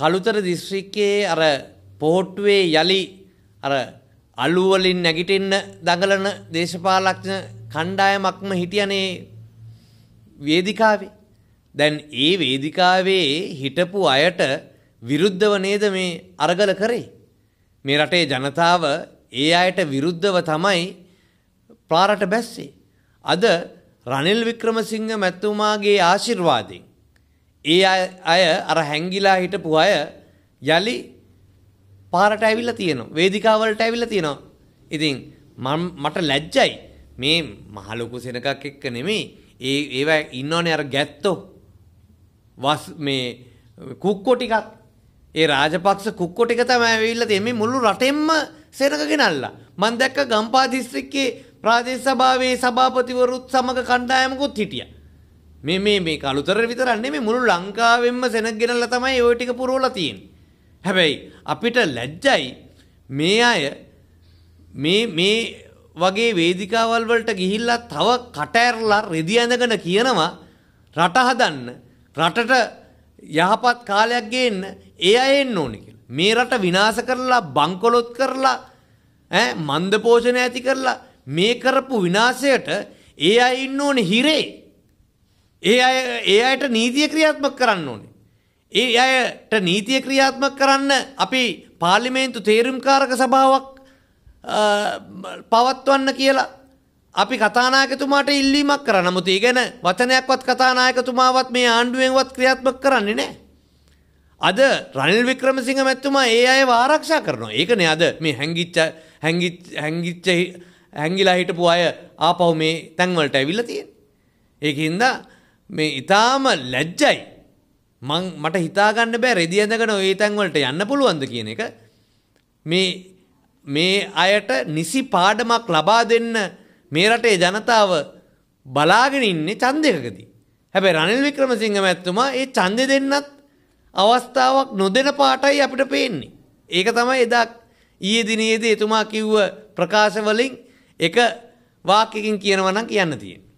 කළුතර දිස්ත්‍රික්කයේ අර පොහොට්ටුවේ යළි අර අලුවලින් නැගිටින්න දඟලන දේශපාලක්ඥ කණ්ඩායමක්ම හිටියනේ වේදිකාවේ. දැන් ඒ වේදිකාවේ හිටපු අයට විරුද්ධව නේද මේ අරගල කරේ. මේ රටේ ජනතාව ඒ අයට විරුද්ධව තමයි පාරට බැස්සේ. අද රනිල් වික්‍රමසිංහ මැතුමාගේ ආශිර්වාදෙන් ඒ අය අර හැංගිලා හිටපු අය යලි පාරට ඇවිල්ලා තියෙනවා. වේදිකාවලට ඇවිල්ලා තියෙනවා. ඉතින් මම මට ලැජ්ජයි. මේ මහ ලොකු සෙනගක් එක්ක නෙමෙයි. ඒ ඒවා ඉන්නෝනේ අර ගැත්තෝ. වස් මේ කුක්කෝ ටිකක්. ඒ රාජපක්ෂ කුක්කෝ ටික තමයි ඇවිල්ලා තියෙන්නේ මුළු රටෙන්ම සෙනග ගෙනල්ලා. මම දැක්ක ගම්පා දිස්ත්‍රික්කයේ ප්‍රාදේශ සභාවේ සභාපතිවරුත් සමග කණ්ඩායමකුත් හිටියා. මේ මේ මේ කළුතර විතරක් නෙමෙයි මුළු ලංකාවෙම සෙනග ගෙනල්ලා තමයි ওই ටික පුරවලා තියෙන්නේ. හැබැයි අපිට ලැජ්ජයි මේ අය මේ මේ වගේ වේදිකාවල් වලට ගිහිල්ලා තව කටඇරලා රෙදි ඇඳගෙන කියනවා රට හදන්න රටට යහපත් කාලයක් ගේන්න ඒ අය එන්න ඕනේ කියලා. මේ රට විනාශ කරලා බංකොලොත් කරලා ඈ මන්ද පෝෂණය ඇති කරලා මේ කරපු විනාශයට ඒ අය ඉන්න ඕනේ හිරේ. ඒ අය ඒ අයට නීතිය ක්‍රියාත්මක කරන්න ඕනේ. ඒ අයට නීතිය ක්‍රියාත්මක කරන්න අපි පාර්ලිමේන්තු තේරුම්කාරක සභාවක් පවත්වන්න කියලා අපි කතානායකතුමාට ඉල්ලීමක් කරා. නමුත් ඒ ගැන වචනයක්වත් කතානායකතුමාවත් මේ ආණ්ඩුවෙන්වත් ක්‍රියාත්මක කරන්නේ නැහැ. අද රනිල් වික්‍රමසිංහ මැතිතුමා ඒ අයව ආරක්ෂා කරනවා. ඒකනේ අද මේ හැංගිච්ච හැංගිච්ච හැංගිච්ච හැංගිලා හිටපු අය ආපහු මේ තැන්වලට ඇවිල්ලා තියෙන්නේ. ඒකින්දා මේ ඉතාම ලැජ්ජයි. මං මට හිතාගන්න බෑ රෙදි ඇඳගෙන ওই තැන්වලට යන්න පුළුවන්ද කියන එක මේ මේ අයට නිසි පාඩමක් ලබා දෙන්න මේ රටේ ජනතාව බලාගෙන ඉන්නේ ඡන්දයකදී. හැබැයි රනිල් වික්‍රමසිංහ මැතිතුමා ඒ ඡන්දෙ දෙන්නත් අවස්ථාවක් නොදෙන පාටයි අපිට පේන්නේ. ඒක තමයි එදා ඊයේ දිනේදී එතුමා කිව්ව ප්‍රකාශ වලින් එක වාක්‍යකින් කියනවා නම් කියන්න තියෙන්නේ.